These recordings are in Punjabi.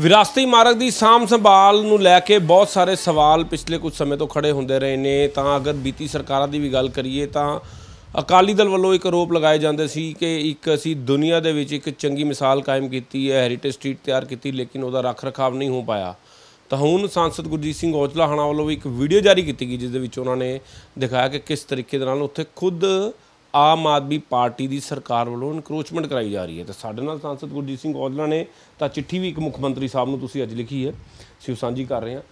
ਵਿਰਾਸਤੀ ਮਾਰਗ ਦੀ ਸਾਮ ਸੰਭਾਲ ਨੂੰ ਲੈ ਕੇ ਬਹੁਤ ਸਾਰੇ ਸਵਾਲ ਪਿਛਲੇ ਕੁਝ ਸਮੇਂ ਤੋਂ ਖੜੇ ਹੁੰਦੇ ਰਹੇ ਨੇ ਤਾਂ ਅਗਰ ਬੀਤੀ ਸਰਕਾਰਾਂ ਦੀ ਵੀ ਗੱਲ ਕਰੀਏ ਤਾਂ ਅਕਾਲੀ ਦਲ ਵੱਲੋਂ ਇੱਕ ਆਰੋਪ ਲਗਾਏ ਜਾਂਦੇ ਸੀ ਕਿ ਇੱਕ ਅਸੀਂ ਦੁਨੀਆ ਦੇ ਵਿੱਚ ਇੱਕ ਚੰਗੀ ਮਿਸਾਲ ਕਾਇਮ ਕੀਤੀ ਹੈ ਹੈਰੀਟੇਜ ਸਟਰੀਟ ਤਿਆਰ ਕੀਤੀ ਲੇਕਿਨ ਉਹਦਾ ਰੱਖ-ਰਖਾਵ ਨਹੀਂ ਹੋ ਪਾਇਆ ਤਾਂ ਹੁਣ ਸੰਸਦ ਗੁਰਜੀਤ ਸਿੰਘ ਔਜਲਾ ਹਣਾ ਵੱਲੋਂ ਵੀ ਇੱਕ ਵੀਡੀਓ ਜਾਰੀ ਕੀਤੀ ਗਈ ਜਿਸ ਦੇ ਵਿੱਚ ਉਹਨਾਂ ਨੇ ਦਿਖਾਇਆ ਕਿ ਕਿਸ ਤਰੀਕੇ ਦੇ ਨਾਲ ਉੱਥੇ ਖੁਦ ਆਮ ਆਦਮੀ ਪਾਰਟੀ ਦੀ ਸਰਕਾਰ ਵੱਲੋਂ ਇਨਕਰੋਚਮੈਂਟ ਕਰਾਈ ਜਾ ਰਹੀ ਹੈ ਤੇ ਸਾਡੇ ਨਾਲ ਸੰਸਦ ਗੁਰਜੀਤ ਸਿੰਘ ਔਜਲਾ ਨੇ ਤਾਂ ਚਿੱਠੀ ਵੀ ਇੱਕ ਮੁੱਖ ਮੰਤਰੀ ਸਾਹਿਬ ਨੂੰ ਤੁਸੀਂ ਅੱਜ ਲਿਖੀ ਹੈ ਸਿਉ ਸਾਂਝੀ ਕਰ ਰਹੇ ਹਾਂ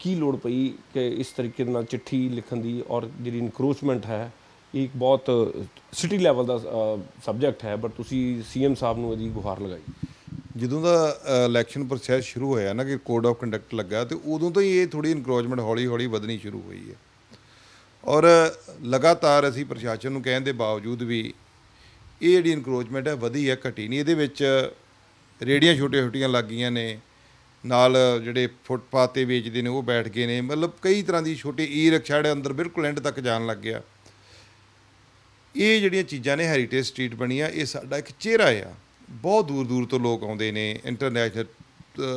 ਕੀ ਲੋੜ ਪਈ ਕਿ ਇਸ ਤਰੀਕੇ ਨਾਲ ਚਿੱਠੀ ਲਿਖਣ ਦੀ ਔਰ ਜਿਹੜੀ ਇਨਕਰੋਚਮੈਂਟ ਹੈ ਇਹ ਇੱਕ ਬਹੁਤ ਸਿਟੀ ਲੈਵਲ ਦਾ ਸਬਜੈਕਟ ਹੈ ਬਟ ਤੁਸੀਂ ਸੀਐਮ ਸਾਹਿਬ ਨੂੰ ਇਹਦੀ ਗੁਹਾਰ ਲਗਾਈ ਜਦੋਂ ਦਾ ਇਲੈਕਸ਼ਨ ਪ੍ਰੋਸੈਸ ਸ਼ੁਰੂ ਹੋਇਆ ਨਾ ਕਿ ਕੋਡ ਆਫ ਕੰਡਕਟ ਲੱਗਾ ਤੇ ਉਦੋਂ ਤੋਂ ਹੀ ਇਹ ਥੋੜੀ ਇਨਕਰੋਚਮੈਂਟ ਹੌਲੀ ਹੌਲੀ ਵਧਣੀ ਸ਼ੁਰੂ ਹੋਈ ਹੈ ਔਰ ਲਗਾਤਾਰ ਅਸੀਂ ਪ੍ਰਸ਼ਾਸਨ ਨੂੰ ਕਹਿਣ ਦੇ ਬਾਵਜੂਦ ਵੀ ਇਹ ਜਿਹੜੀ ਇਨਕਰੋਚਮੈਂਟ ਹੈ ਵਧੀ ਹੈ ਘਟੀ ਨਹੀਂ ਇਹਦੇ ਵਿੱਚ ਰੇੜੀਆਂ ਛੋਟੇ-ਛੋਟੀਆਂ ਲੱਗ ਗਈਆਂ ਨੇ ਨਾਲ ਜਿਹੜੇ ਫੁੱਟਪਾਥ ਤੇ ਵੇਚਦੇ ਨੇ ਉਹ ਬੈਠ ਗਏ ਨੇ ਮਤਲਬ ਕਈ ਤਰ੍ਹਾਂ ਦੀ ਛੋਟੇ ਈ ਰਿਕਸ਼ਾ ਦੇ ਅੰਦਰ ਬਿਲਕੁਲ ਐਂਡ ਤੱਕ ਜਾਣ ਲੱਗ ਗਿਆ ਇਹ ਜਿਹੜੀਆਂ ਚੀਜ਼ਾਂ ਨੇ ਹੈਰੀਟੇਜ ਸਟਰੀਟ ਬਣੀ ਆ ਇਹ ਸਾਡਾ ਇੱਕ ਚਿਹਰਾ ਆ ਬਹੁਤ ਦੂਰ ਦੂਰ ਤੋਂ ਲੋਕ ਆਉਂਦੇ ਨੇ ਇੰਟਰਨੈਸ਼ਨਲ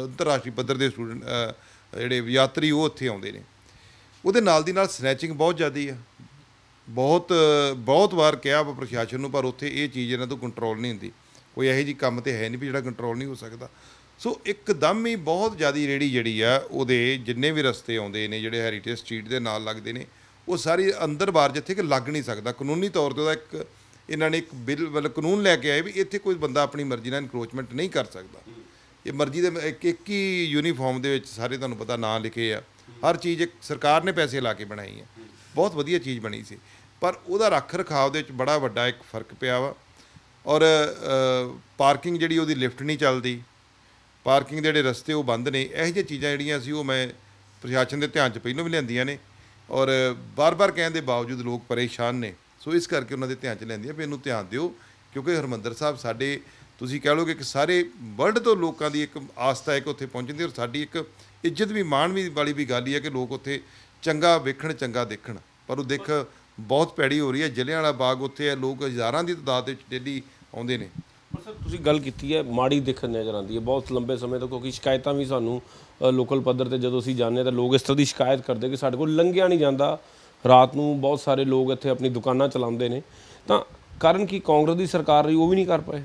ਅੰਤਰਰਾਸ਼ਟਰੀ ਪੱਧਰ ਦੇ ਸਟੂਡੈਂਟ ਜਿਹੜੇ ਯਾਤਰੀ ਉਹ ਉੱਥੇ ਆਉਂਦੇ ਨੇ ਉਹਦੇ ਨਾਲ ਦੀ ਨਾਲ ਸਨੈਚਿੰਗ ਬਹੁਤ ਜ਼ਿਆਦੀ ਆ ਬਹੁਤ ਬਹੁਤ ਵਾਰ ਕਿਹਾ ਵਾ ਪ੍ਰਸ਼ਾਸਨ ਨੂੰ ਪਰ ਉੱਥੇ ਇਹ ਚੀਜ਼ ਇਹਨਾਂ ਤੋਂ ਕੰਟਰੋਲ ਨਹੀਂ ਹੁੰਦੀ ਕੋਈ ਇਹੋ ਜੀ ਕੰਮ ਤੇ ਹੈ ਨਹੀਂ ਵੀ ਜਿਹੜਾ ਕੰਟਰੋਲ ਨਹੀਂ ਹੋ ਸਕਦਾ ਸੋ ਇੱਕਦਮ ਹੀ ਬਹੁਤ ਜ਼ਿਆਦੀ ਰੇੜੀ ਜਿਹੜੀ ਆ ਉਹਦੇ ਜਿੰਨੇ ਵੀ ਰਸਤੇ ਆਉਂਦੇ ਨੇ ਜਿਹੜੇ ਹੈਰੀਟੇਜ ਸਟਰੀਟ ਦੇ ਨਾਲ ਲੱਗਦੇ ਨੇ ਉਹ ਸਾਰੀ ਅੰਦਰ ਬਾਹਰ ਜਿੱਥੇ ਕਿ ਲੱਗ ਨਹੀਂ ਸਕਦਾ ਕਾਨੂੰਨੀ ਤੌਰ ਤੇ ਉਹਦਾ ਇੱਕ ਇਹਨਾਂ ਨੇ ਇੱਕ ਬਿੱਲ ਵੱਲ ਕਾਨੂੰਨ ਲੈ ਕੇ ਆਏ ਵੀ ਇੱਥੇ ਕੋਈ ਬੰਦਾ ਆਪਣੀ ਮਰਜ਼ੀ ਨਾਲ ਇਨਕਰੋਚਮੈਂਟ ਨਹੀਂ ਕਰ ਸਕਦਾ ਇਹ ਮਰਜ਼ੀ ਦੇ ਇੱਕ ਇੱਕ ਹੀ ਯੂਨੀਫਾਰਮ ਦੇ ਵਿੱਚ ਸਾਰੇ ਤੁਹਾਨੂੰ ਪਤਾ ਨਾਂ ਲਿਖੇ ਆ ਹਰ ਚੀਜ਼ ਇੱਕ ਸਰਕਾਰ ਨੇ ਪੈਸੇ ਲਾ ਕੇ ਬਣਾਈ ਹੈ ਬਹੁਤ ਵਧੀਆ ਚੀਜ਼ ਬਣੀ ਸੀ ਪਰ ਉਹਦਾ ਰੱਖ ਰਖਾਵ ਦੇ ਵਿੱਚ ਬੜਾ ਵੱਡਾ ਇੱਕ ਫਰਕ ਪਿਆ ਵਾ ਔਰ ਪਾਰਕਿੰਗ ਜਿਹੜੀ ਉਹਦੀ ਲਿਫਟ ਨਹੀਂ ਚੱਲਦੀ ਪਾਰਕਿੰਗ ਦੇ ਜਿਹੜੇ ਰਸਤੇ ਉਹ ਬੰਦ ਨੇ ਇਹੋ ਜਿਹੇ ਚੀਜ਼ਾਂ ਜਿਹੜੀਆਂ ਸੀ ਉਹ ਮੈਂ ਪ੍ਰਸ਼ਾਸਨ ਦੇ ਧਿਆਨ 'ਚ ਪਹਿਲਾਂ ਵੀ ਲੈਂਦੀਆਂ ਨੇ ਔਰ ਬਾਰ-ਬਾਰ ਕਹਿਣ ਦੇ ਬਾਵਜੂਦ ਲੋਕ ਪਰੇਸ਼ਾਨ ਨੇ ਸੋ ਇਸ ਕਰਕੇ ਉਹਨਾਂ ਦੇ ਧਿਆਨ 'ਚ ਲੈਂਦੀਆਂ ਵੀ ਇਹਨੂੰ ਧਿਆਨ ਦਿਓ ਕਿਉਂਕਿ ਹਰਮੰਦਰ ਸਾਹਿਬ ਸਾਡੇ ਤੁਸੀਂ ਕਹਿ ਲੋਗੇ ਕਿ ਸਾਰੇ ਵਰਲਡ ਤੋਂ ਲੋਕਾਂ ਦੀ ਇੱਕ ਆਸਥਾ ਹੈ ਕਿ ਉੱਥੇ ਪਹੁੰਚਣ ਦੀ ਔਰ ਸਾਡੀ ਇੱਕ ਇੱਜ਼ਤ ਵੀ ਮਾਣ ਵੀ ਵਾਲੀ ਵੀ ਗੱਲ ਹੀ ਹੈ ਕਿ ਲੋਕ ਉੱਥੇ ਚੰਗਾ ਵੇਖਣ ਚੰਗਾ ਦੇਖਣ ਪਰ ਉਹ ਦੇਖ ਬਹੁਤ ਪੈੜੀ ਹੋ ਰਹੀ ਹੈ ਜਲਿਆਂ ਵਾਲਾ ਬਾਗ ਉੱਥੇ ਹੈ ਲੋਕ ਹਜ਼ਾਰਾਂ ਦੀ ਤਦਾਦ ਵਿੱਚ ਡੇਲੀ ਆਉਂਦੇ ਨੇ ਪਰ ਸਰ ਤੁਸੀਂ ਗੱਲ ਕੀਤੀ ਹੈ ਮਾੜੀ ਦੇਖਣ ਨਜ਼ਰ ਆਉਂਦੀ ਹੈ ਬਹੁਤ ਲੰਬੇ ਸਮੇਂ ਤੋਂ ਕਿਉਂਕਿ ਸ਼ਿਕਾਇਤਾਂ ਵੀ ਸਾਨੂੰ ਲੋਕਲ ਪੱਧਰ ਤੇ ਜਦੋਂ ਅਸੀਂ ਜਾਂਦੇ ਤਾਂ ਲੋਕ ਇਸ ਤਰ੍ਹਾਂ ਦੀ ਸ਼ਿਕਾਇਤ ਕਰਦੇ ਕਿ ਸਾਡੇ ਕੋਲ ਲੰਘਿਆ ਨਹੀਂ ਜਾਂਦਾ ਰਾਤ ਨੂੰ ਬਹੁਤ ਸਾਰੇ ਲੋਕ ਇੱਥੇ ਆਪਣੀ ਦੁਕਾਨਾਂ ਚਲਾਉਂਦੇ ਨੇ ਤਾਂ ਕਾਰਨ ਕੀ ਕਾਂਗਰਸ ਦੀ ਸਰਕਾਰ ਰਹੀ ਉਹ ਵੀ ਨਹੀਂ ਕਰ ਪਾਏ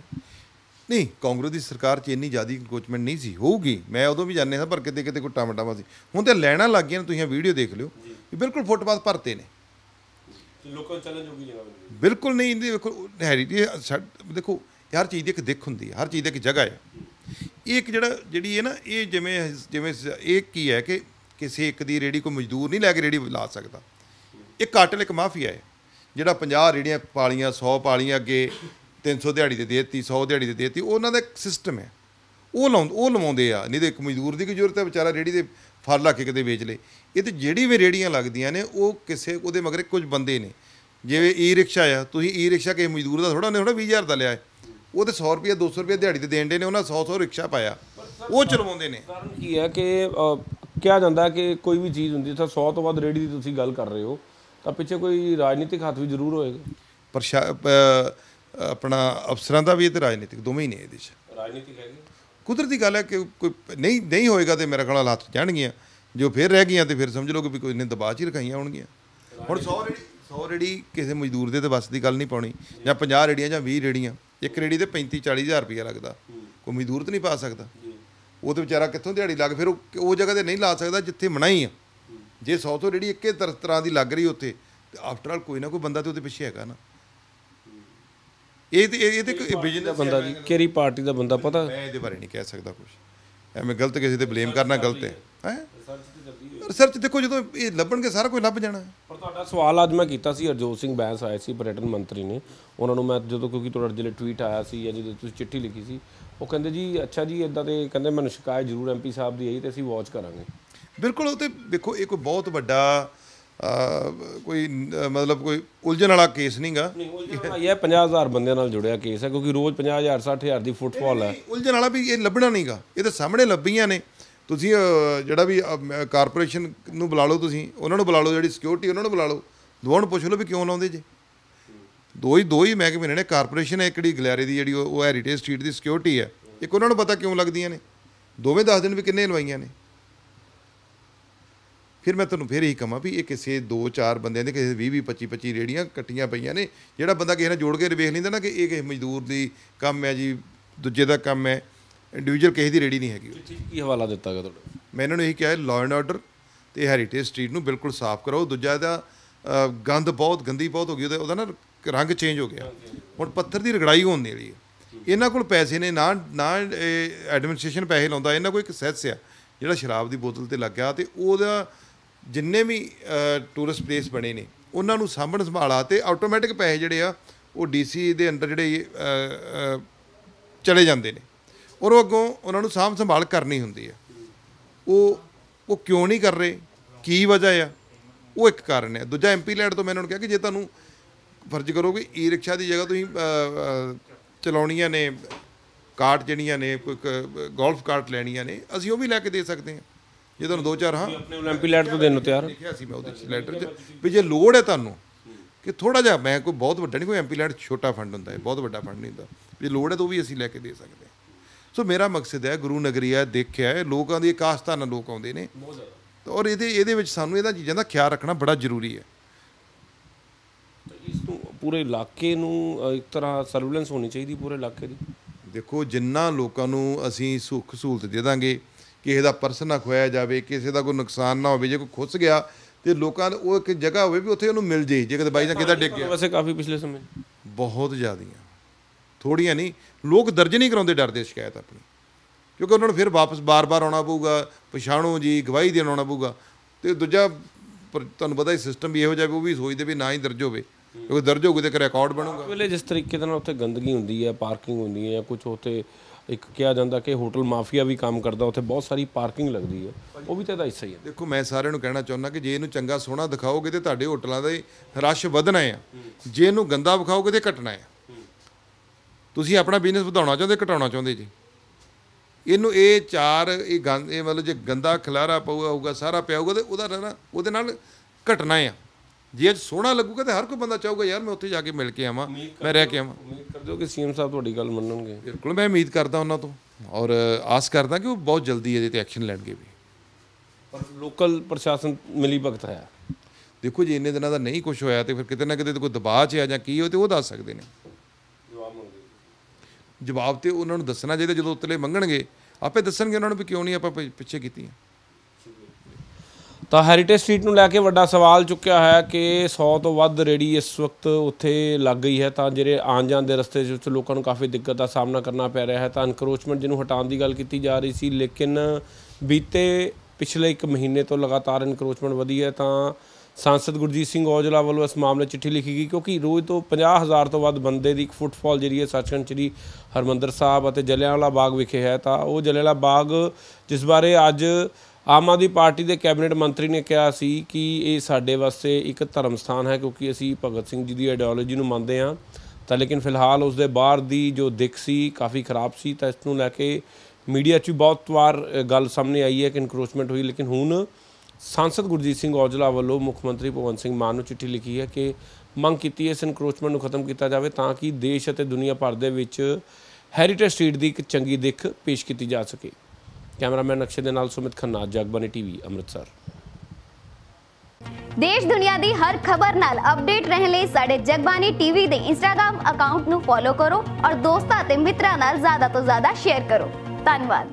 ਨਹੀਂ ਕਾਂਗਰਸ ਦੀ ਸਰਕਾਰ 'ਚ ਇੰਨੀ ਜ਼ਿਆਦੀ ਕੋਚਮੈਂਟ ਨਹੀਂ ਸੀ ਹੋਊਗੀ ਮੈਂ ਉਦੋਂ ਵੀ ਜਾਣੇ ਸਾਂ ਪਰ ਕਿਤੇ ਕਿਤੇ ਕੋਈ ਟਾਮਟਾਮਾ ਸੀ ਹੁਣ ਤੇ ਲੈਣਾ ਲੱਗ ਗਿਆ ਤੁਸੀਂ ਵੀਡੀਓ ਦੇਖ ਲਿਓ ਬਿਲਕੁਲ ਫੁੱਟਪਾਥ ਭਰਤੇ ਨੇ ਲੋਕਾਂ ਚੈਲੰਜ ਹੋ ਗਈ ਜਗ੍ਹਾ ਬਿਲਕੁਲ ਨਹੀਂ ਇੰਦੀ ਵੇਖੋ ਹੈਰੀਟੇਜ ਦੇਖੋ ਹਰ ਚੀਜ਼ ਦੀ ਇੱਕ ਦਿੱਖ ਹੁੰਦੀ ਹੈ ਹਰ ਚੀਜ਼ ਦੀ ਇੱਕ ਜਗ੍ਹਾ ਹੈ ਇਹ ਇੱਕ ਜਿਹੜਾ ਜਿਹੜੀ ਹੈ ਨਾ ਇਹ ਜਿਵੇਂ ਜਿਵੇਂ ਇਹ ਕੀ ਹੈ ਕਿ ਕਿਸੇ ਇੱਕ ਦੀ ਰੇੜੀ ਕੋ ਮਜ਼ਦੂਰ ਨਹੀਂ ਲੈ ਕੇ ਰੇੜੀ ਲਾ ਸਕਦਾ ਇਹ ਕਾਟਲ ਇੱਕ ਮਾਫੀਆ ਹੈ ਜਿਹੜਾ 50 ਰੇੜੀਆਂ ਪਾਲੀਆਂ 100 ਪਾਲੀਆਂ ਅੱਗੇ 300 ਦਿਹਾੜੀ ਤੇ ਦੇਤੀ 100 ਦਿਹਾੜੀ ਤੇ ਦੇਤੀ ਉਹਨਾਂ ਦਾ ਇੱਕ ਸਿਸਟਮ ਹੈ ਉਹ ਲਾਉਂ ਉਹ ਲਵਾਉਂਦੇ ਆ ਨਹੀਂ ਤੇ ਇੱਕ ਮਜ਼ਦੂਰ ਦੀ ਕੀ ਜ਼ਰੂਰਤ ਹੈ ਵਿਚਾਰਾ ਰੇੜੀ ਦੇ ਫਰ ਲਾ ਕੇ ਕਿਤੇ ਵੇਚ ਲੇ ਇਹ ਤੇ ਜਿਹੜੀ ਵੀ ਰੇੜੀਆਂ ਲੱਗਦੀਆਂ ਨੇ ਉਹ ਕਿਸੇ ਉਹਦੇ ਮਗਰ ਕੁਝ ਬੰਦੇ ਨੇ ਜਿਵੇਂ ਈ ਰਿਕਸ਼ਾ ਆ ਤੁਸੀਂ ਈ ਰਿਕਸ਼ਾ ਕੇ ਮਜ਼ਦੂਰ ਦਾ ਥੋੜਾ ਨੇ ਥੋੜਾ 20000 ਦਾ ਲਿਆ ਉਹ ਤੇ 100 ਰੁਪਏ 200 ਰੁਪਏ ਦਿਹਾੜੀ ਤੇ ਦੇਣ ਦੇ ਨੇ ਉਹਨਾਂ 100 100 ਰਿਕਸ਼ਾ ਪਾਇਆ ਉਹ ਚਲਵਾਉਂਦੇ ਨੇ ਕਾਰਨ ਕੀ ਹੈ ਕਿ ਕਿਹਾ ਜਾਂਦਾ ਕਿ ਕੋਈ ਵੀ ਚੀਜ਼ ਹੁੰਦੀ ਤਾਂ 100 ਤੋਂ ਵੱਧ ਰੇੜੀ ਦੀ ਤੁਸੀਂ ਗੱਲ ਕਰ ਰਹੇ ਹੋ ਤਾਂ ਪਿੱਛੇ ਕੋਈ ਰਾਜਨੀਤਿਕ ਹੱਥ ਵੀ ਜ਼ਰੂਰ ਹੋਏਗਾ ਪਰ ਆਪਣਾ ਅਫਸਰਾਂ ਦਾ ਵੀ ਤੇ ਰਾਜਨੀਤਿਕ ਦੋਵੇਂ ਹੀ ਨੇ ਇਹਦੇ 'ਚ ਰਾਜਨੀਤਿਕ ਹੈਗੀ ਕੁਦਰਤੀ ਗੱਲ ਹੈ ਕਿ ਕੋਈ ਨਹੀਂ ਨਹੀਂ ਹੋਏਗਾ ਤੇ ਮੇਰੇ ਖਿਆਲ ਹੱਥ ਜਾਣਗੀਆਂ ਜੋ ਫਿਰ ਰਹਿ ਗਈਆਂ ਤੇ ਫਿਰ ਸਮਝ ਲਓ ਕਿ ਕੋਈ ਨੇ ਦਬਾਅ 'ਚ ਹੀ ਰਖਾਈਆਂ ਹੋਣਗੀਆਂ ਹੁਣ 100 ਰੇੜੀ 100 ਰੇੜੀ ਕਿਸੇ ਮਜ਼ਦੂਰ ਦੇ ਤੇ ਬਸ ਦੀ ਗੱਲ ਨਹੀਂ ਪਾਉਣੀ ਜਾਂ 50 ਰੇੜੀਆਂ ਜਾਂ 20 ਰੇੜੀਆਂ ਇੱਕ ਰੇੜੀ ਤੇ 35 40000 ਰੁਪਇਆ ਲੱਗਦਾ ਕੋਈ ਮਜ਼ਦੂਰ ਤੇ ਨਹੀਂ ਪਾ ਸਕਦਾ ਉਹ ਤੇ ਵਿਚਾਰਾ ਕਿੱਥੋਂ ਦਿਹਾੜੀ ਲੱਗ ਫਿਰ ਉਹ ਜਗ੍ਹਾ ਤੇ ਨਹੀਂ ਲਾ ਸਕਦਾ ਜਿੱਥੇ ਮਣਾਈ ਆ ਜੇ 100 ਤੋਂ ਰੇੜੀ ਇੱਕੇ ਤਰ੍ਹਾਂ ਦੀ ਲੱਗ ਰਹੀ ਉੱਥੇ ਆਫਟਰ ਆਲ ਕੋਈ ਨਾ ਕੋਈ ਬੰਦਾ ਤੇ ਉਹਦੇ ਪਿੱਛੇ ਹੈਗਾ ਨਾ ਇਹ ਇਹ ਇਹ ਤੇ ਬਿਜ਼ਨਸ ਬੰਦਾ ਜੀ ਕਿਹੜੀ ਪਾਰਟੀ ਦਾ ਬੰਦਾ ਪਤਾ ਮੈਂ ਇਹਦੇ ਬਾਰੇ ਨਹੀਂ ਕਹਿ ਸਕਦਾ ਕੁਝ ਐਵੇਂ ਗਲਤ ਕਿਸੇ ਤੇ ਬਲੇਮ ਕਰਨਾ ਗਲਤ ਹੈ ਹੈ ਰਿਸਰਚ ਦੇਖੋ ਜਦੋਂ ਇਹ ਲੱਭਣਗੇ ਸਾਰਾ ਕੁਝ ਲੱਭ ਜਾਣਾ ਪਰ ਤੁਹਾਡਾ ਸਵਾਲ ਅੱਜ ਮੈਂ ਕੀਤਾ ਸੀ ਅਰਜੋਤ ਸਿੰਘ ਬੈਂਸ ਆਏ ਸੀ ਪ੍ਰੈਟਨ ਮੰਤਰੀ ਨੇ ਉਹਨਾਂ ਨੂੰ ਮੈਂ ਜਦੋਂ ਕਿਉਂਕਿ ਤੁਹਾਡਾ ਜਿਹੜੇ ਟਵੀਟ ਆਇਆ ਸੀ ਜਾਂ ਜਦੋਂ ਤੁਸੀਂ ਚਿੱਠੀ ਲਿਖੀ ਸੀ ਉਹ ਕਹਿੰਦੇ ਜੀ ਅੱਛਾ ਜੀ ਇਦਾਂ ਤੇ ਕਹਿੰਦੇ ਮੈਨੂੰ ਸ਼ਿਕਾਇਤ ਜ਼ਰੂਰ ਐਮਪੀ ਸਾਹਿਬ ਦੀ ਆਈ ਤੇ ਅਸੀਂ ਵਾਚ ਕਰਾਂਗੇ ਬਿਲਕੁਲ ਉਹ ਤੇ ਦੇਖੋ ਇਹ ਕੋਈ ਬਹੁਤ ਵੱਡਾ ਕੋਈ ਮਤਲਬ ਕੋਈ ਉਲਝਣ ਵਾਲਾ ਕੇਸ ਨਹੀਂਗਾ ਨਹੀਂ ਉਲਝਣ ਵਾਲਾ ਇਹ 50000 ਬੰਦਿਆਂ ਨਾਲ ਜੁੜਿਆ ਕੇਸ ਹੈ ਕਿਉਂਕਿ ਰੋਜ਼ 50000 60000 ਦੀ ਫੁੱਟਬਾਲ ਹੈ ਉਲਝਣ ਵਾਲਾ ਵੀ ਇਹ ਲੱਭਣਾ ਨਹੀਂਗਾ ਇਹ ਤਾਂ ਸਾਹਮਣੇ ਲੱਭੀਆਂ ਨੇ ਤੁਸੀਂ ਜਿਹੜਾ ਵੀ ਕਾਰਪੋਰੇਸ਼ਨ ਨੂੰ ਬੁਲਾ ਲਓ ਤੁਸੀਂ ਉਹਨਾਂ ਨੂੰ ਬੁਲਾ ਲਓ ਜਿਹੜੀ ਸਿਕਿਉਰਿਟੀ ਉਹਨਾਂ ਨੂੰ ਬੁਲਾ ਲਓ ਦੋਵਾਂ ਨੂੰ ਪੁੱਛ ਲਓ ਵੀ ਕਿਉਂ ਲਾਉਂਦੇ ਜੇ ਦੋ ਹੀ ਦੋ ਹੀ ਮਹਿਕਮੇ ਨੇ ਕਾਰਪੋਰੇਸ਼ਨ ਹੈ ਕਿਹੜੀ ਗਲੈਰੀ ਦੀ ਜਿਹੜੀ ਉਹ ਹੈਰੀਟੇਜ ਸਟਰੀਟ ਦੀ ਸਿਕਿਉਰਿਟੀ ਹੈ ਇੱਕ ਉਹਨਾਂ ਨੂੰ ਪਤਾ ਕਿਉਂ ਲੱਗਦੀਆਂ ਨੇ ਦੋਵੇਂ ਦੱਸ ਦੇਣ ਵੀ ਕਿੰਨੇ ਲਵਾਈਆਂ ਨੇ ਫਿਰ ਮੈਂ ਤੁਹਾਨੂੰ ਫਿਰ ਇਹੀ ਕਹਾਂ ਵੀ ਇਹ ਕਿਸੇ 2-4 ਬੰਦਿਆਂ ਦੇ ਕਿਸੇ 20-20 25-25 ਰੇੜੀਆਂ ਕੱਟੀਆਂ ਪਈਆਂ ਨੇ ਜਿਹੜਾ ਬੰਦਾ ਕਿਸੇ ਨਾਲ ਜੋੜ ਕੇ ਵੇਖ ਲੈਂਦਾ ਨਾ ਕਿ ਇਹ ਕਿਸੇ ਮਜ਼ਦੂਰ ਦੀ ਕੰਮ ਹੈ ਜੀ ਦੂਜੇ ਦਾ ਕੰਮ ਹੈ ਇੰਡੀਵਿਜੂਅਲ ਕਿਸੇ ਦੀ ਰੇੜੀ ਨਹੀਂ ਹੈਗੀ ਕੀ ਹਵਾਲਾ ਦਿੱਤਾ ਗਿਆ ਤੁਹਾਡਾ ਮੈਂ ਇਹਨਾਂ ਨੂੰ ਇਹੀ ਕਿਹਾ ਲਾਅ ਐਂਡ ਆਰਡਰ ਤੇ ਹੈਰੀਟੇਜ ਸਟਰੀਟ ਨੂੰ ਬਿਲਕੁਲ ਸਾਫ਼ ਕਰਾਓ ਦੂਜਾ ਦਾ ਗੰਦ ਬਹੁਤ ਗੰਦੀ ਬਹੁਤ ਹੋ ਗਈ ਉਹਦਾ ਨਾ ਰੰਗ ਚੇਂਜ ਹੋ ਗਿਆ ਹੁਣ ਪੱਥਰ ਦੀ ਰਗੜਾਈ ਹੋਣ ਵਾਲੀ ਹੈ ਇਹਨਾਂ ਕੋਲ ਪੈਸੇ ਨੇ ਨਾ ਨਾ ਐਡਮਿਨਿਸਟ੍ਰੇਸ਼ਨ ਪੈਸੇ ਲਾਉਂਦਾ ਇਹਨਾਂ ਕੋਲ ਇੱਕ ਸੈਸ ਆ ਜਿਹੜਾ ਸ਼ਰਾਬ ਦੀ ਬੋਤਲ ਤੇ ਲੱਗਿਆ ਤੇ ਉਹਦਾ ਜਿੰਨੇ ਵੀ ਟੂਰਿਸਟ ਪਲੇਸ ਬਣੇ ਨੇ ਉਹਨਾਂ ਨੂੰ ਸਾਂਭਣ ਸੰਭਾਲਾ ਤੇ ਆਟੋਮੈਟਿਕ ਪੈਸੇ ਜਿਹੜੇ ਆ ਉਹ ਡੀਸੀ ਦੇ ਅੰਦਰ ਜਿਹੜੇ ਚਲੇ ਜਾਂਦੇ ਨੇ ਔਰ ਉਹ ਅੱਗੋਂ ਉਹਨਾਂ ਨੂੰ ਸਾਂਭ ਸੰਭਾਲ ਕਰਨੀ ਹੁੰਦੀ ਆ ਉਹ ਉਹ ਕਿਉਂ ਨਹੀਂ ਕਰ ਰਹੇ ਕੀ ਵਜ੍ਹਾ ਆ ਉਹ ਇੱਕ ਕਾਰਨ ਹੈ ਦੂਜਾ ਐਮਪੀ ਲੈਂਡ ਤੋਂ ਮੈਂ ਉਹਨਾਂ ਨੂੰ ਕਿਹਾ ਕਿ ਜੇ ਤੁਹਾਨੂੰ ਫਰਜ਼ ਕਰੋ ਕਿ ਈ ਰਿਕਸ਼ਾ ਦੀ ਜਗ੍ਹਾ ਤੁਸੀਂ ਚਲਾਉਣੀਆਂ ਨੇ ਕਾਰਟ ਜਿਹੜੀਆਂ ਨੇ ਕੋਈ ਗੋਲਫ ਕਾਰਟ ਲੈਣੀਆਂ ਨੇ ਅਸੀਂ ਉਹ ਵੀ ਲੈ ਕੇ ਦੇ ਸਕਦੇ ਹਾਂ ਜੇ ਤੁਹਾਨੂੰ ਦੋ ਚਾਰ ਹਾਂ ਆਪਣੇ 올림픽 ਲੈਟਰ ਤੋਂ ਦੇਣ ਨੂੰ ਤਿਆਰ ਲਿਖਿਆ ਸੀ ਮੈਂ ਉਹਦੇ ਚ ਲੈਟਰ ਚ ਵੀ ਜੇ ਲੋੜ ਹੈ ਤੁਹਾਨੂੰ ਕਿ ਥੋੜਾ ਜਿਹਾ ਮੈਂ ਕੋਈ ਬਹੁਤ ਵੱਡਾ ਨਹੀਂ ਕੋਈ ਐਮਪੀ ਲੈਟ ਛੋਟਾ ਫੰਡ ਹੁੰਦਾ ਹੈ ਬਹੁਤ ਵੱਡਾ ਫੰਡ ਨਹੀਂ ਹੁੰਦਾ ਜੇ ਲੋੜ ਹੈ ਤਾਂ ਉਹ ਵੀ ਅਸੀਂ ਲੈ ਕੇ ਦੇ ਸਕਦੇ ਹਾਂ ਸੋ ਮੇਰਾ ਮਕਸਦ ਹੈ ਗੁਰੂ ਨਗਰੀ ਹੈ ਦੇਖਿਆ ਹੈ ਲੋਕਾਂ ਦੀ ਕਾਸਤਾ ਨਾਲ ਲੋਕ ਆਉਂਦੇ ਨੇ ਤਾਂ ਔਰ ਇਹਦੇ ਇਹਦੇ ਵਿੱਚ ਸਾਨੂੰ ਇਹਦਾ ਚੀਜ਼ਾਂ ਦਾ ਖਿਆਲ ਰੱਖਣਾ ਬੜਾ ਜ਼ਰੂਰੀ ਹੈ ਇਸ ਨੂੰ ਪੂਰੇ ਇਲਾਕੇ ਨੂੰ ਇੱਕ ਤਰ੍ਹਾਂ ਸਰਵੇਲੈਂਸ ਹੋਣੀ ਚਾਹੀਦੀ ਪੂਰੇ ਇਲਾਕੇ ਦੀ ਦੇਖੋ ਜਿੰਨਾ ਲੋਕਾਂ ਨੂੰ ਅਸੀਂ ਸੁੱਖ ਸਹੂਲਤ ਦੇ ਦਾਂਗੇ ਕਿਸੇ ਦਾ ਪਰਸ ਨਾ ਖੋਇਆ ਜਾਵੇ ਕਿਸੇ ਦਾ ਕੋਈ ਨੁਕਸਾਨ ਨਾ ਹੋਵੇ ਜੇ ਕੋਈ ਖੁੱਸ ਗਿਆ ਤੇ ਲੋਕਾਂ ਨੂੰ ਉਹ ਇੱਕ ਜਗ੍ਹਾ ਹੋਵੇ ਵੀ ਉੱਥੇ ਉਹਨੂੰ ਮਿਲ ਜੇ ਜੇ ਕਿਤੇ ਬਾਈ ਦਾ ਕਿਤੇ ਡਿੱਗ ਗਿਆ ਵੈਸੇ ਕਾਫੀ ਪਿਛਲੇ ਸਮੇਂ ਬਹੁਤ ਜ਼ਿਆਦੀਆਂ ਥੋੜੀਆਂ ਨਹੀਂ ਲੋਕ ਦਰਜ ਨਹੀਂ ਕਰਾਉਂਦੇ ਡਰਦੇ ਸ਼ਿਕਾਇਤ ਆਪਣੀ ਕਿਉਂਕਿ ਉਹਨਾਂ ਨੂੰ ਫਿਰ ਵਾਪਸ ਬਾਰ-ਬਾਰ ਆਉਣਾ ਪਊਗਾ ਪਛਾਣੋ ਜੀ ਗਵਾਹੀ ਦੇਣ ਆਉਣਾ ਪਊਗਾ ਤੇ ਦੂਜਾ ਤੁਹਾਨੂੰ ਪਤਾ ਹੀ ਸਿਸਟਮ ਵੀ ਇਹੋ ਜਿਹਾ ਵੀ ਉਹ ਵੀ ਸੋਚਦੇ ਵੀ ਨਾ ਹੀ ਦਰਜ ਹੋਵੇ ਕਿਉਂਕਿ ਦਰਜ ਹੋਊਗਾ ਤੇ ਰਿਕਾਰਡ ਬਣੂਗਾ ਪਹਿਲੇ ਜਿਸ ਤਰੀਕੇ ਦੇ ਨਾਲ ਉੱਥੇ ਗੰਦਗੀ ਹੁੰਦੀ ਹੈ ਪਾਰਕਿੰਗ ਹੁੰਦੀ ਹੈ ਕੁਝ ਉੱਥੇ ਇੱਕ ਕਿਹਾ ਜਾਂਦਾ ਕਿ ਹੋਟਲ ਮਾਫੀਆ ਵੀ ਕੰਮ ਕਰਦਾ ਉੱਥੇ ਬਹੁਤ ਸਾਰੀ ਪਾਰਕਿੰਗ ਲੱਗਦੀ ਹੈ ਉਹ ਵੀ ਤਾਂ ਇਹਦਾ ਹਿੱਸਾ ਹੀ ਹੈ ਦੇਖੋ ਮੈਂ ਸਾਰਿਆਂ ਨੂੰ ਕਹਿਣਾ ਚਾਹੁੰਦਾ ਕਿ ਜੇ ਇਹਨੂੰ ਚੰਗਾ ਸੋਹਣਾ ਦਿਖਾਓਗੇ ਤੇ ਤੁਹਾਡੇ ਹੋਟਲਾਂ ਦਾ ਰਸ਼ ਵਧਣਾ ਹੈ ਜੇ ਇਹਨੂੰ ਗੰਦਾ ਵਿਖਾਓਗੇ ਤੇ ਘਟਣਾ ਹੈ ਤੁਸੀਂ ਆਪਣਾ ਬਿਜ਼ਨਸ ਵਧਾਉਣਾ ਚਾਹੁੰਦੇ ਘਟਾਉਣਾ ਚਾਹੁੰਦੇ ਜੀ ਇਹਨੂੰ ਇਹ ਚਾਰ ਇਹ ਗੰਦ ਇਹ ਮਤਲਬ ਜੇ ਗੰਦਾ ਖਲਾਰਾ ਪਊਗਾ ਸਾਰਾ ਪਿਆਊਗਾ ਤੇ ਉਹਦਾ ਉਹਦੇ ਨਾਲ ਘਟਣਾ ਹੈ ਜੇ ਅੱਜ ਸੋਹਣਾ ਲੱਗੂਗਾ ਤੇ ਹਰ ਕੋਈ ਬੰਦਾ ਚਾਹੂਗਾ ਯਾਰ ਮੈਂ ਉੱਥੇ ਜਾ ਕੇ ਮਿਲ ਕੇ ਆਵਾਂ ਮੈਂ ਰਹਿ ਕੇ ਆਵਾਂ ਉਮੀਦ ਕਰਦੇ ਹੋ ਕਿ ਸੀਐਮ ਸਾਹਿਬ ਤੁਹਾਡੀ ਗੱਲ ਮੰਨਣਗੇ ਬਿਲਕੁਲ ਮੈਂ ਉਮੀਦ ਕਰਦਾ ਉਹਨਾਂ ਤੋਂ ਔਰ ਆਸ ਕਰਦਾ ਕਿ ਉਹ ਬਹੁਤ ਜਲਦੀ ਇਹਦੇ ਤੇ ਐਕਸ਼ਨ ਲੈਣਗੇ ਵੀ ਪਰ ਲੋਕਲ ਪ੍ਰਸ਼ਾਸਨ ਮਿਲੀ ਭਗਤ ਹੈ ਦੇਖੋ ਜੇ ਇੰਨੇ ਦਿਨਾਂ ਦਾ ਨਹੀਂ ਕੁਝ ਹੋਇਆ ਤੇ ਫਿਰ ਕਿਤੇ ਨਾ ਕਿਤੇ ਕੋਈ ਦਬਾਅ 'ਚ ਆ ਜਾਂ ਕੀ ਹੋ ਤੇ ਉਹ ਦੱਸ ਸਕਦੇ ਨੇ ਜਵਾਬ ਮੰਗਦੇ ਜਵਾਬ ਤੇ ਉਹਨਾਂ ਨੂੰ ਦੱਸਣਾ ਚਾਹੀਦਾ ਜਦੋਂ ਉੱਤਲੇ ਮੰਗਣਗੇ ਆਪੇ ਦੱਸਣਗੇ ਉਹਨਾਂ ਨੂੰ ਵੀ ਕਿਉਂ ਨਹੀਂ ਆਪਾਂ ਪਿੱਛੇ ਕੀਤੀਆਂ ਤਾਂ ਹੈਰੀਟੇਜ ਸਟਰੀਟ ਨੂੰ ਲੈ ਕੇ ਵੱਡਾ ਸਵਾਲ ਚੁੱਕਿਆ ਹੈ ਕਿ 100 ਤੋਂ ਵੱਧ ਰੇੜੀ ਇਸ ਵਕਤ ਉੱਥੇ ਲੱਗ ਗਈ ਹੈ ਤਾਂ ਜਿਹੜੇ ਆਣ ਜਾਣ ਦੇ ਰਸਤੇ ਵਿੱਚ ਲੋਕਾਂ ਨੂੰ ਕਾਫੀ ਦਿੱਕਤ ਦਾ ਸਾਹਮਣਾ ਕਰਨਾ ਪੈ ਰਿਹਾ ਹੈ ਤਾਂ ਇਨਕਰੋਚਮੈਂਟ ਜਿਹਨੂੰ ਹਟਾਉਣ ਦੀ ਗੱਲ ਕੀਤੀ ਜਾ ਰਹੀ ਸੀ ਲੇਕਿਨ ਬੀਤੇ ਪਿਛਲੇ 1 ਮਹੀਨੇ ਤੋਂ ਲਗਾਤਾਰ ਇਨਕਰੋਚਮੈਂਟ ਵਧੀ ਹੈ ਤਾਂ ਸਾਂਸਦ ਗੁਰਜੀਤ ਸਿੰਘ ਔਜਲਾ ਵੱਲੋਂ ਇਸ ਮਾਮਲੇ ਚਿੱਠੀ ਲਿਖੀ ਗਈ ਕਿਉਂਕਿ ਰੋਜ਼ ਤੋਂ 50000 ਤੋਂ ਵੱਧ ਬੰਦੇ ਦੀ ਇੱਕ ਫੁੱਟਫਾਲ ਜਿਹੜੀ ਹੈ ਸੱਚਖੰਡ ਸ੍ਰੀ ਹਰਮੰਦਰ ਸਾਹਿਬ ਅਤੇ ਜਲਿਆਂਵਾਲਾ ਬਾਗ ਵਿਖੇ ਹੈ ਤਾਂ ਉਹ ਜਲਿਆਂਵਾਲਾ ਬਾਗ ਜਿਸ ਬਾਰੇ ਅੱਜ ਆਮ ਆਦਮੀ ਪਾਰਟੀ ਦੇ ਕੈਬਨਿਟ ਮੰਤਰੀ ਨੇ ਕਿਹਾ ਸੀ ਕਿ ਇਹ ਸਾਡੇ ਵਾਸਤੇ ਇੱਕ ਧਰਮ ਸਥਾਨ ਹੈ ਕਿਉਂਕਿ ਅਸੀਂ ਭਗਤ ਸਿੰਘ ਜੀ ਦੀ ਆਈਡੀਓਲੋਜੀ ਨੂੰ ਮੰਨਦੇ ਹਾਂ ਤਾਂ ਲੇਕਿਨ ਫਿਲਹਾਲ ਉਸ ਦੇ ਬਾਹਰ ਦੀ ਜੋ ਦਿੱਖ ਸੀ ਕਾਫੀ ਖਰਾਬ ਸੀ ਤਾਂ ਇਸ ਨੂੰ ਲੈ ਕੇ ਮੀਡੀਆ 'ਚ ਬਹੁਤ ਵਾਰ ਗੱਲ ਸਾਹਮਣੇ ਆਈ ਹੈ ਕਿ ਇਨਕਰੋਚਮੈਂਟ ਹੋਈ ਲੇਕਿਨ ਹੁਣ ਸੰਸਦ ਗੁਰਜੀਤ ਸਿੰਘ ਔਜਲਾ ਵੱਲੋਂ ਮੁੱਖ ਮੰਤਰੀ ਭਵਨ ਸਿੰਘ ਮਾਨ ਨੂੰ ਚਿੱਠੀ ਲਿਖੀ ਹੈ ਕਿ ਮੰਗ ਕੀਤੀ ਹੈ ਇਸ ਇਨਕਰੋਚਮੈਂਟ ਨੂੰ ਖਤਮ ਕੀਤਾ ਜਾਵੇ ਤਾਂ ਕਿ ਦੇਸ਼ ਅਤੇ ਦੁਨੀਆ ਭਰ ਦੇ ਵਿੱਚ ਹੈਰੀਟੇਜ ਸਟਰੀਟ ਦੀ ਇੱਕ ਚੰਗੀ ਦਿੱਖ ਪੇਸ਼ ਕੀਤੀ ਜਾ ਸਕੇ ਕੈਮਰਾਮੈਨ ਅਕਸ਼ੇ ਦੇ ਨਾਲ ਸੁਮਿਤ ਖੰਨਾ ਜਗਬਾਨੀ ਟੀਵੀ ਅੰਮ੍ਰਿਤਸਰ ਦੇਸ਼ ਦੁਨੀਆ ਦੀ ਹਰ ਖਬਰ ਨਾਲ ਅਪਡੇਟ ਰਹਿਣ ਲਈ ਸਾਡੇ ਜਗਬਾਨੀ ਟੀਵੀ ਦੇ ਇੰਸਟਾਗ੍ਰam ਅਕਾਊਂਟ ਨੂੰ ਫੋਲੋ ਕਰੋ ਔਰ ਦੋਸਤਾਂ ਤੇ ਮਿੱਤਰਾਂ ਨਾਲ ਜ਼ਿਆਦਾ ਤੋਂ ਜ਼ਿਆਦਾ ਸ਼ੇਅਰ ਕਰੋ ਧੰਨਵਾਦ